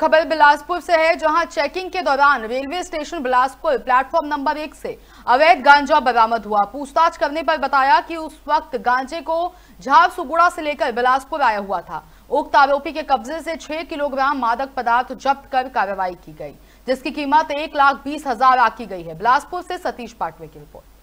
खबर बिलासपुर से है जहां चेकिंग के दौरान railway station Bilaspur platform number एक से अवैध गांजा बरामद हुआ पूछताछ करने पर बताया कि उस वक्त गांजे को झारसुगुड़ा से लेकर बिलासपुर आया हुआ था उक्त आरोपी के कब्जे से छह किलोग्राम मादक पदार्थ जब्त कर कार्रवाई की गई जिसकी कीमत एक लाख बीस हजार आकी गई है बिलासपुर से सतीश पाटवे की रिपोर्ट